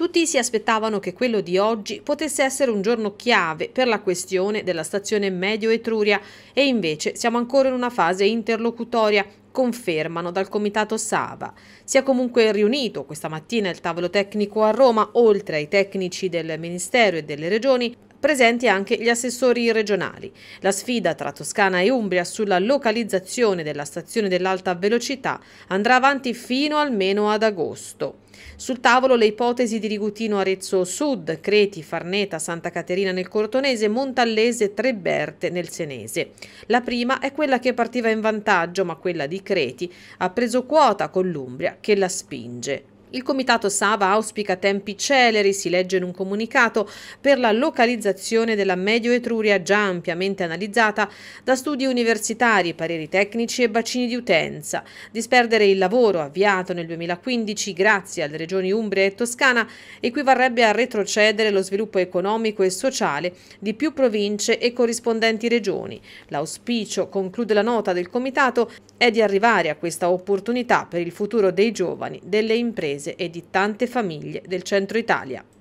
Tutti si aspettavano che quello di oggi potesse essere un giorno chiave per la questione della stazione Medio Etruria e invece siamo ancora in una fase interlocutoria confermano dal comitato Sava. Si è comunque riunito questa mattina il tavolo tecnico a Roma, oltre ai tecnici del Ministero e delle Regioni, presenti anche gli assessori regionali. La sfida tra Toscana e Umbria sulla localizzazione della stazione dell'alta velocità andrà avanti fino almeno ad agosto. Sul tavolo le ipotesi di Rigutino Arezzo Sud, Creti, Farneta, Santa Caterina nel Cortonese, Montallese, e Treberte nel Senese. La prima è quella che partiva in vantaggio, ma quella di Creti ha preso quota con l'Umbria che la spinge. Il comitato Sava auspica tempi celeri, si legge in un comunicato, per la localizzazione della Medio Etruria già ampiamente analizzata da studi universitari, pareri tecnici e bacini di utenza. Disperdere il lavoro avviato nel 2015 grazie alle regioni Umbria e Toscana equivarrebbe a retrocedere lo sviluppo economico e sociale di più province e corrispondenti regioni. L'auspicio, conclude la nota del comitato, è di arrivare a questa opportunità per il futuro dei giovani, delle imprese paese e di tante famiglie del centro Italia.